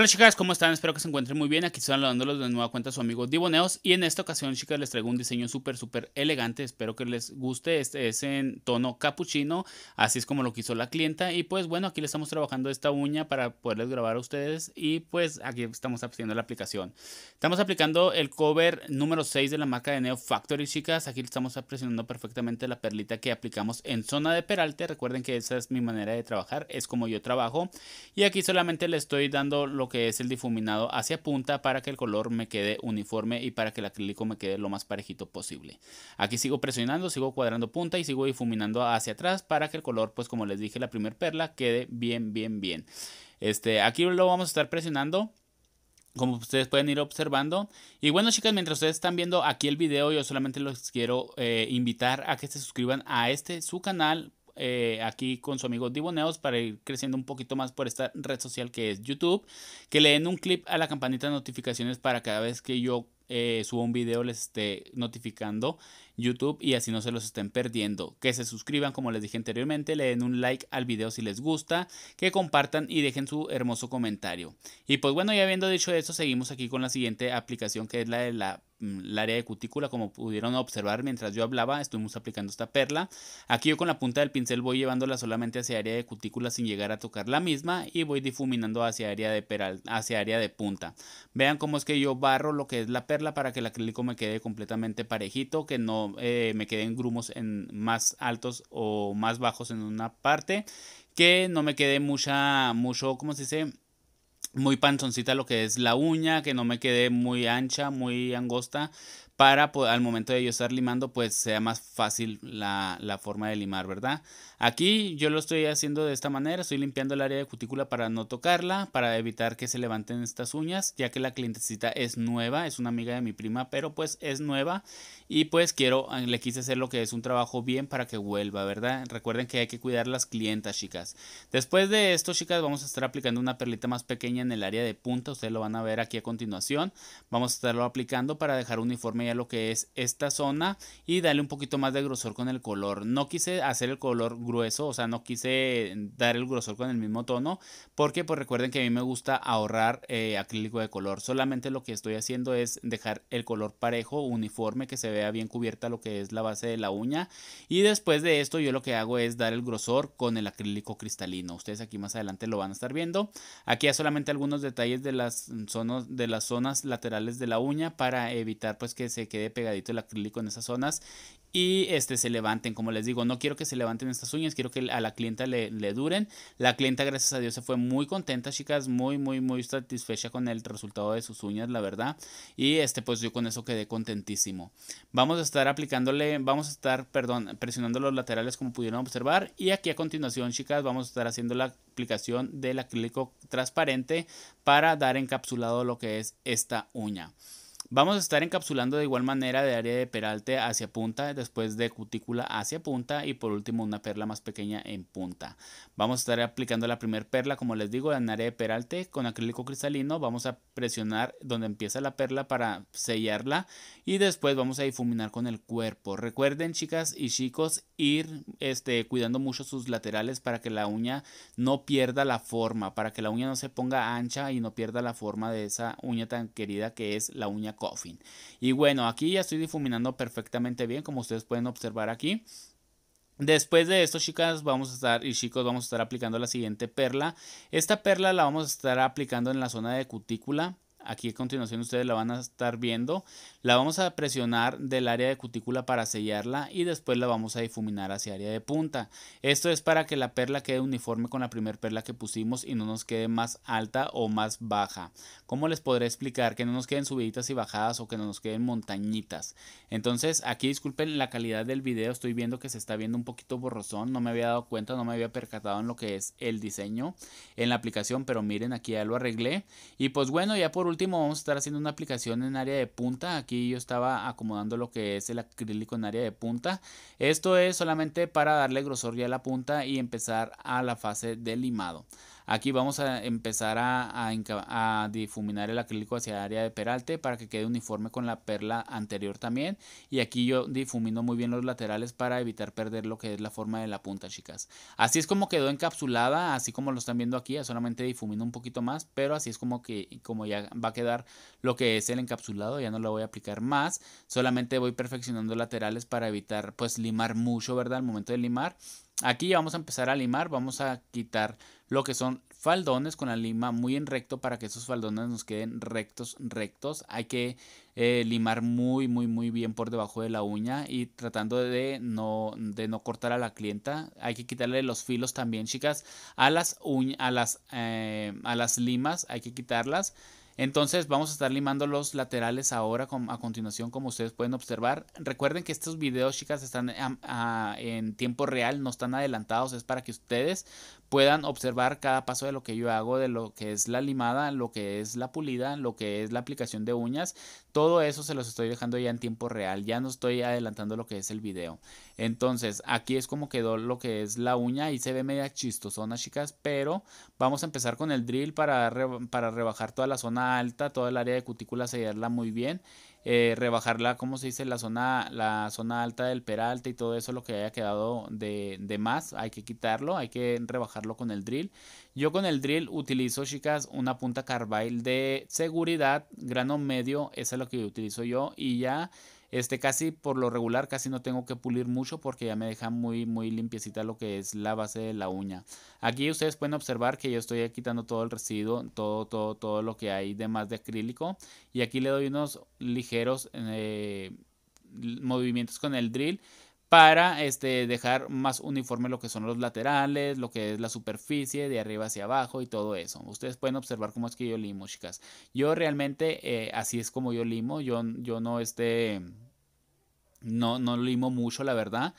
Hola chicas, ¿cómo están? Espero que se encuentren muy bien. Aquí están dándoles de nueva cuenta a su amigo Diboneos. Y en esta ocasión, chicas, les traigo un diseño súper, súper elegante. Espero que les guste. Este es en tono capuchino. Así es como lo quiso la clienta. Y pues bueno, aquí le estamos trabajando esta uña para poderles grabar a ustedes. Y pues aquí estamos haciendo la aplicación. Estamos aplicando el cover número 6 de la marca de Neo Factory, chicas. Aquí estamos presionando perfectamente la perlita que aplicamos en zona de peralte. Recuerden que esa es mi manera de trabajar. Es como yo trabajo. Y aquí solamente le estoy dando lo que es el difuminado hacia punta para que el color me quede uniforme y para que el acrílico me quede lo más parejito posible. Aquí sigo presionando, sigo cuadrando punta y sigo difuminando hacia atrás para que el color, pues como les dije, la primer perla quede bien, bien, bien. Este, aquí lo vamos a estar presionando como ustedes pueden ir observando. Y bueno, chicas, mientras ustedes están viendo aquí el video, yo solamente los quiero eh, invitar a que se suscriban a este su canal eh, aquí con su amigo Diboneos para ir creciendo un poquito más por esta red social que es YouTube. Que le den un clip a la campanita de notificaciones para cada vez que yo eh, subo un video les esté notificando YouTube y así no se los estén perdiendo. Que se suscriban como les dije anteriormente, le den un like al video si les gusta, que compartan y dejen su hermoso comentario. Y pues bueno, ya habiendo dicho eso, seguimos aquí con la siguiente aplicación que es la de la mm, área de cutícula como pudieron observar mientras yo hablaba estuvimos aplicando esta perla aquí yo con la punta del pincel voy llevándola solamente hacia área de cutícula sin llegar a tocar la misma y voy difuminando hacia área de peral hacia área de punta vean cómo es que yo barro lo que es la perla para que el acrílico me quede completamente parejito que no eh, me quedé en grumos en más altos o más bajos en una parte, que no me quede mucha, mucho, como se dice? Muy panzoncita lo que es la uña, que no me quede muy ancha, muy angosta, para al momento de yo estar limando, pues sea más fácil la, forma de limar, ¿verdad? Aquí yo lo estoy haciendo de esta manera, estoy limpiando el área de cutícula para no tocarla, para evitar que se levanten estas uñas, ya que la clientecita es nueva, es una amiga de mi prima, pero pues es nueva y pues quiero, ah, le quise hacer lo que es un trabajo bien para que vuelva, ¿verdad? Recuerden que hay que cuidar las clientas, chicas. Después de esto, chicas, vamos a estar aplicando una perlita más pequeña en el área de punta, ustedes lo van a ver aquí a continuación. Vamos a estarlo aplicando para dejar uniforme lo que es esta zona y darle un poquito más de grosor con el color. No quise hacer el color grueso, o sea, no quise mm, dar el grosor con el mismo tono, porque pues recuerden que a mí me gusta ahorrar eh, acrílico de color. Solamente lo que estoy haciendo es dejar el color parejo, uniforme, que se vea bien cubierta lo que es la base de la uña. Y después de esto yo lo que hago es dar el grosor con el acrílico cristalino. Ustedes aquí más adelante lo van a estar viendo. Aquí ya solamente algunos detalles de las mm, zonas, de las zonas laterales de la uña para evitar pues que se se quede pegadito el acrílico en esas zonas y este, se levanten. Como les digo, no quiero que se levanten estas uñas, quiero que a la clienta le, le, duren. La clienta, gracias a Dios, se fue muy contenta, chicas, muy, muy, muy satisfecha con el resultado de sus uñas, la verdad. Y este, pues yo con eso quedé contentísimo. Vamos a estar aplicándole, vamos a estar, perdón, presionando los laterales como pudieron observar. Y aquí a continuación, chicas, vamos a estar haciendo la aplicación del acrílico transparente para dar encapsulado lo que es esta uña. Vamos a estar encapsulando de igual manera de área de peralte hacia punta, después de cutícula hacia punta y por último una perla más pequeña en punta. Vamos a estar aplicando la primer perla, como les digo, en área de peralte con acrílico cristalino. Vamos a presionar donde empieza la perla para sellarla y después vamos a difuminar con el cuerpo. Recuerden chicas y chicos ir este, cuidando mucho sus laterales para que la uña no pierda la forma, para que la uña no se ponga ancha y no pierda la forma de esa uña tan querida que es la uña Coffin. Y bueno, aquí ya estoy difuminando perfectamente bien, como ustedes pueden observar aquí. Después de esto, chicas, vamos a estar y chicos, vamos a estar aplicando la siguiente perla. Esta perla la vamos a estar aplicando en la zona de cutícula aquí a continuación ustedes la van a estar viendo. La vamos a presionar del área de cutícula para sellarla y después la vamos a difuminar hacia área de punta. Esto es para que la perla quede uniforme con la primera perla que pusimos y no nos quede más alta o más baja. ¿Cómo les podré explicar? Que no nos queden subiditas y bajadas o que no nos queden montañitas. Entonces aquí disculpen la calidad del video, estoy viendo que se está viendo un poquito borrosón, no me había dado cuenta, no me había percatado en lo que es el diseño en la aplicación, pero miren aquí ya lo arreglé. Y pues bueno, ya por último vamos a estar haciendo una aplicación en área de punta. Aquí yo estaba acomodando lo que es el acrílico en área de punta. Esto es solamente para darle grosor ya a la punta y empezar a la fase de limado. Aquí vamos a empezar a, difuminar el acrílico hacia el área de peralte para que quede uniforme con la perla anterior también. Y aquí yo difumino muy bien los laterales para evitar perder lo que es la forma de la punta, chicas. Así es como quedó encapsulada, así como lo están viendo aquí, solamente difumino un poquito más, pero así es como que como ya va a quedar lo que es el encapsulado, ya no lo voy a aplicar más, solamente voy perfeccionando laterales para evitar pues limar mucho, ¿verdad? Al momento de limar Aquí ya vamos a empezar a limar, vamos a quitar lo que son faldones con la lima muy en recto para que esos faldones nos queden rectos, rectos. Hay que eh, limar muy, muy, muy bien por debajo de la uña y tratando de no, de no cortar a la clienta. Hay que quitarle los filos también, chicas, a las, uñas, a las, eh, a las limas, hay que quitarlas. Entonces vamos a estar limando los laterales ahora a continuación como ustedes pueden observar. Recuerden que estos videos chicas están en tiempo real, no están adelantados, es para que ustedes puedan observar cada paso de lo que yo hago, de lo que es la limada, lo que es la pulida, lo que es la aplicación de uñas. Todo eso se los estoy dejando ya en tiempo real, ya no estoy adelantando lo que es el video. Entonces, aquí es como quedó lo que es la uña y se ve media chistosona, chicas, pero vamos a empezar con el drill para, para rebajar toda la zona alta, toda el área de cutícula, sellarla muy bien eh, como ¿cómo se dice? La zona, la zona alta del Peralta y todo eso, lo que haya quedado de, más, hay que quitarlo, hay que rebajarlo con el drill. Yo con el drill utilizo, chicas, una punta carbide de seguridad, grano medio, esa es lo que utilizo yo y ya este casi por lo regular casi no tengo que pulir mucho porque ya me deja muy muy limpiecita lo que es la base de la uña. Aquí ustedes pueden observar que yo estoy quitando todo el residuo, todo todo todo lo que hay de más de acrílico y aquí le doy unos ligeros eh, movimientos con el drill para este, dejar más uniforme lo que son los laterales, lo que es la superficie de arriba hacia abajo y todo eso. Ustedes pueden observar cómo es que yo limo, chicas. Yo realmente eh, así es como yo limo, yo, yo no, este, no, no limo mucho, la verdad.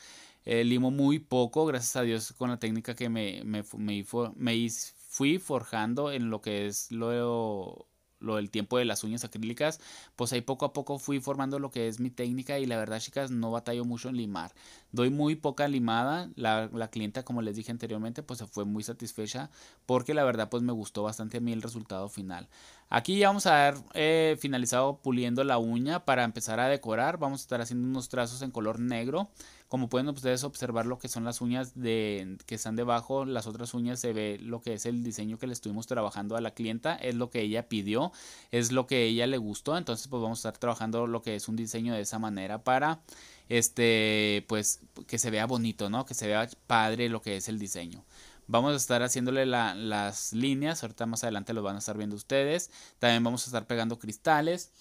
Eh, limo muy poco, gracias a Dios, con la técnica que me, me, me fui forjando en lo que es lo, lo del tiempo de las uñas acrílicas, pues ahí poco a poco fui formando lo que es mi técnica y la verdad chicas no batallo mucho en limar. Doy muy poca limada, la, clienta como les dije anteriormente pues se fue muy satisfecha porque la verdad pues me gustó bastante a mí el resultado final. Aquí ya vamos a haber eh, finalizado puliendo la uña para empezar a decorar, vamos a estar haciendo unos trazos en color negro. Como pueden ustedes observar lo que son las uñas de, que están debajo, las otras uñas se ve lo que es el diseño que le estuvimos trabajando a la clienta, es lo que ella pidió, es lo que ella le gustó, entonces pues vamos a estar trabajando lo que es un diseño de esa manera para este pues que se vea bonito, ¿no? Que se vea padre lo que es el diseño. Vamos a estar haciéndole las líneas, ahorita más adelante lo van a estar viendo ustedes. También vamos a estar pegando cristales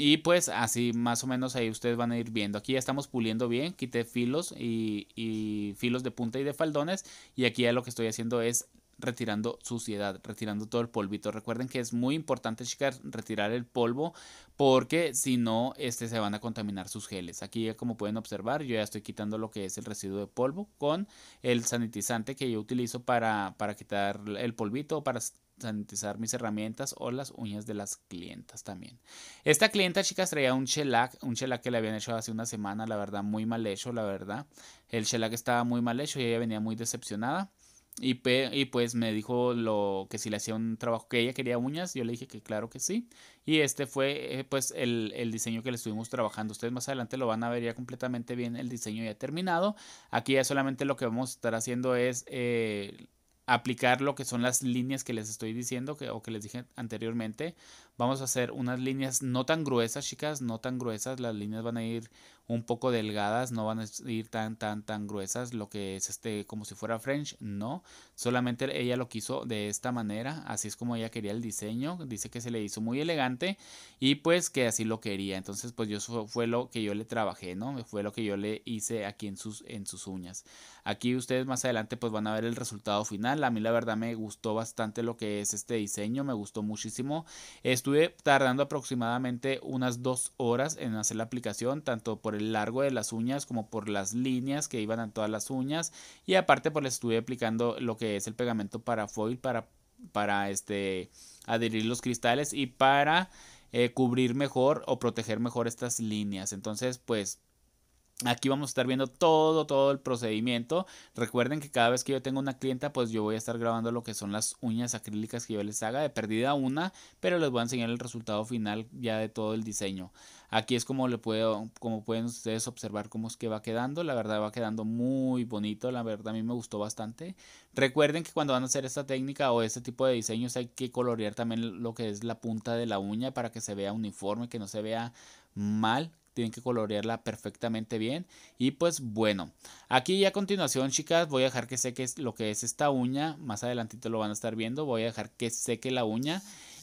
y pues así más o menos ahí ustedes van a ir viendo. Aquí ya estamos puliendo bien, quité filos y, filos de punta y de faldones. Y aquí ya lo que estoy haciendo es retirando suciedad, retirando todo el polvito. Recuerden que es muy importante, chicas, retirar el polvo porque si no, este, se van a contaminar sus geles. Aquí como pueden observar, yo ya estoy quitando lo que es el residuo de polvo con el sanitizante que yo utilizo para, para quitar el polvito, para sanitizar mis herramientas o las uñas de las clientas también. Esta clienta, chicas, traía un shellac, un shellac que le habían hecho hace una semana, la verdad, muy mal hecho, la verdad. El shellac estaba muy mal hecho y ella venía muy decepcionada. Y, pues me dijo lo que si le hacía un trabajo que ella quería uñas, yo le dije que claro que sí. Y este fue eh, pues el, diseño que le estuvimos trabajando. Ustedes más adelante lo van a ver ya completamente bien el diseño ya terminado. Aquí ya solamente lo que vamos a estar haciendo es eh, aplicar lo que son las líneas que les estoy diciendo que, o que les dije anteriormente. Vamos a hacer unas líneas no tan gruesas, chicas, no tan gruesas. Las líneas van a ir un poco delgadas, no van a ir tan, tan, tan gruesas, lo que es este, como si fuera French, no, solamente ella lo quiso de esta manera, así es como ella quería el diseño, dice que se le hizo muy elegante y pues que así lo quería, entonces pues yo fue lo que yo le trabajé, ¿no? Fue lo que yo le hice aquí en sus, en sus uñas. Aquí ustedes más adelante pues van a ver el resultado final, a mí la verdad me gustó bastante lo que es este diseño, me gustó muchísimo, estuve tardando aproximadamente unas dos horas en hacer la aplicación, tanto por el el largo de las uñas como por las líneas que iban a todas las uñas y aparte pues les estuve aplicando lo que es el pegamento para foil para, para este, adherir los cristales y para eh, cubrir mejor o proteger mejor estas líneas entonces pues Aquí vamos a estar viendo todo, todo el procedimiento. Recuerden que cada vez que yo tengo una clienta, pues yo voy a estar grabando lo que son las uñas acrílicas que yo les haga de perdida una, pero les voy a enseñar el resultado final ya de todo el diseño. Aquí es como le puedo, como pueden ustedes observar cómo es que va quedando. La verdad va quedando muy bonito. La verdad a mí me gustó bastante. Recuerden que cuando van a hacer esta técnica o este tipo de diseños hay que colorear también lo que es la punta de la uña para que se vea uniforme, que no se vea mal tienen que colorearla perfectamente bien y pues bueno aquí ya a continuación chicas voy a dejar que seque lo que es esta uña más adelantito lo van a estar viendo voy a dejar que seque la uña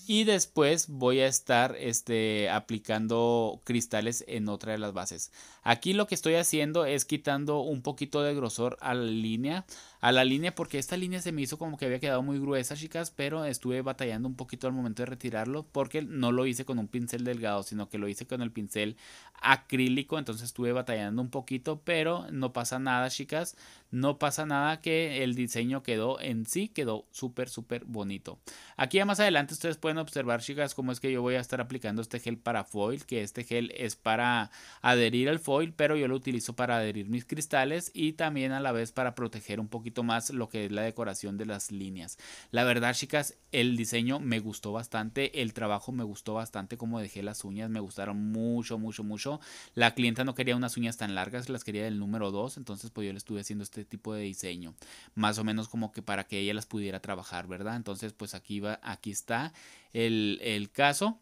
y después voy a estar este, aplicando cristales en otra de las bases. Aquí lo que estoy haciendo es quitando un poquito de grosor a la línea. A la línea porque esta línea se me hizo como que había quedado muy gruesa chicas. Pero estuve batallando un poquito al momento de retirarlo. Porque no lo hice con un pincel delgado. Sino que lo hice con el pincel acrílico. Entonces estuve batallando un poquito. Pero no pasa nada chicas. No pasa nada que el diseño quedó en sí. Quedó súper súper bonito. Aquí ya más adelante ustedes pueden observar, chicas, cómo es que yo voy a estar aplicando este gel para foil, que este gel es para adherir al foil, pero yo lo utilizo para adherir mis cristales y también a la vez para proteger un poquito más lo que es la decoración de las líneas. La verdad, chicas, el diseño me gustó bastante, el trabajo me gustó bastante, como dejé las uñas, me gustaron mucho, mucho, mucho. La clienta no quería unas uñas tan largas, las quería del número 2, entonces pues yo le estuve haciendo este tipo de diseño, más o menos como que para que ella las pudiera trabajar, ¿verdad? Entonces pues aquí va, aquí está el, caso.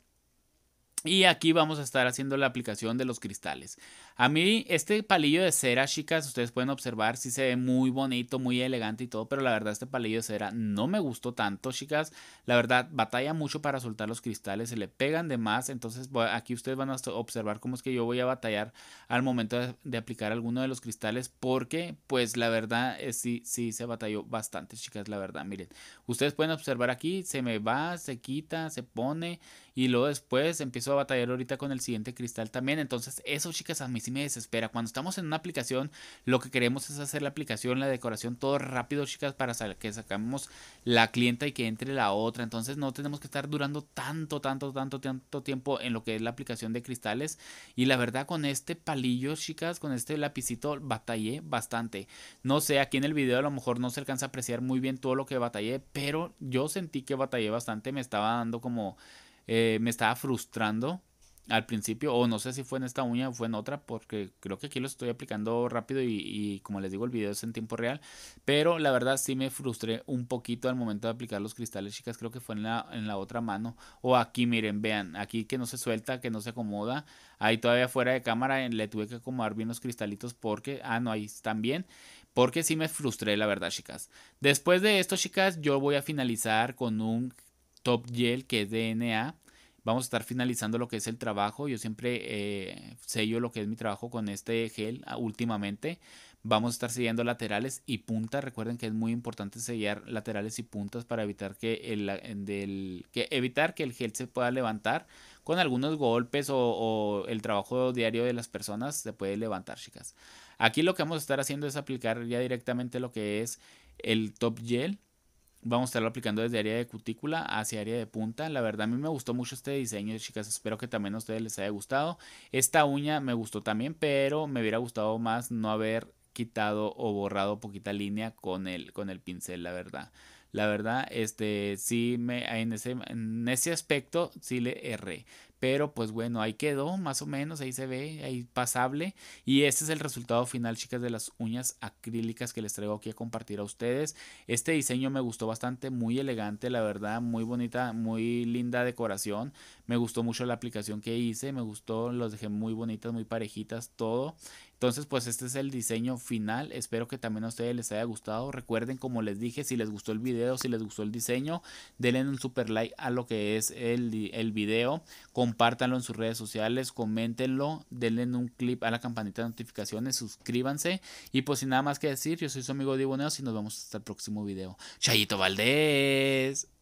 Y aquí vamos a estar haciendo la aplicación de los cristales. A mí este palillo de cera, chicas, ustedes pueden observar, sí se ve muy bonito, muy elegante y todo, pero la verdad este palillo de cera no me gustó tanto, chicas. La verdad, batalla mucho para soltar los cristales, se le pegan de más, entonces aquí ustedes van a observar cómo es que yo voy a batallar al momento de, aplicar alguno de los cristales, porque pues la verdad eh, sí, sí se batalló bastante, chicas, la verdad, miren. Ustedes pueden observar aquí, se me va, se quita, se pone y luego después empiezo a batallar ahorita con el siguiente cristal también, entonces eso, chicas, a mí y me desespera. Cuando estamos en una aplicación, lo que queremos es hacer la aplicación, la decoración, todo rápido, chicas, para que sacamos la clienta y que entre la otra. Entonces no tenemos que estar durando tanto, tanto, tanto, tanto tiempo en lo que es la aplicación de cristales. Y la verdad, con este palillo, chicas, con este lapicito, batallé bastante. No sé, aquí en el video a lo mejor no se alcanza a apreciar muy bien todo lo que batallé, pero yo sentí que batallé bastante, me estaba dando como... Eh, me estaba frustrando al principio, o no sé si fue en esta uña o fue en otra, porque creo que aquí lo estoy aplicando rápido y, como les digo, el video es en tiempo real. Pero la verdad sí me frustré un poquito al momento de aplicar los cristales, chicas. Creo que fue en la, en la otra mano. O aquí, miren, vean, aquí que no se suelta, que no se acomoda. Ahí todavía fuera de cámara le tuve que acomodar bien los cristalitos porque, ah, no, ahí están bien. Porque sí me frustré, la verdad, chicas. Después de esto, chicas, yo voy a finalizar con un top gel que es DNA Vamos a estar finalizando lo que es el trabajo. Yo siempre eh, sello lo que es mi trabajo con este gel ah, últimamente. Vamos a estar sellando laterales y puntas. Recuerden que es muy importante sellar laterales y puntas para evitar que el, ah, del, que evitar que el gel se pueda levantar con algunos golpes o, el trabajo diario de las personas se puede levantar, chicas. Aquí lo que vamos a estar haciendo es aplicar ya directamente lo que es el top gel Vamos a estarlo aplicando desde área de cutícula hacia área de punta. La verdad a mí me gustó mucho este diseño, chicas. Espero que también a ustedes les haya gustado. Esta uña me gustó también, pero me hubiera gustado más no haber quitado o borrado poquita línea con el, con el pincel, la verdad. La verdad, este, sí me, en en ese aspecto sí le erré. Pero pues bueno, ahí quedó, más o menos, ahí se ve, ahí pasable. Y este es el resultado final, chicas, de las uñas acrílicas que les traigo aquí a compartir a ustedes. Este diseño me gustó bastante, muy elegante, la verdad, muy bonita, muy linda decoración. Me gustó mucho la aplicación que hice, me gustó, los dejé muy bonitas, muy parejitas, todo. Entonces, pues este es el diseño final. Espero que también a ustedes les haya gustado. Recuerden, como les dije, si les gustó el video, si les gustó el diseño, denle un super like a lo que es el, video. Compártanlo en sus redes sociales, coméntenlo, denle un clip a la campanita de notificaciones, suscríbanse. Y pues sin nada más que decir, yo soy su amigo Diboneos y nos vemos hasta el próximo video. Chayito Valdés.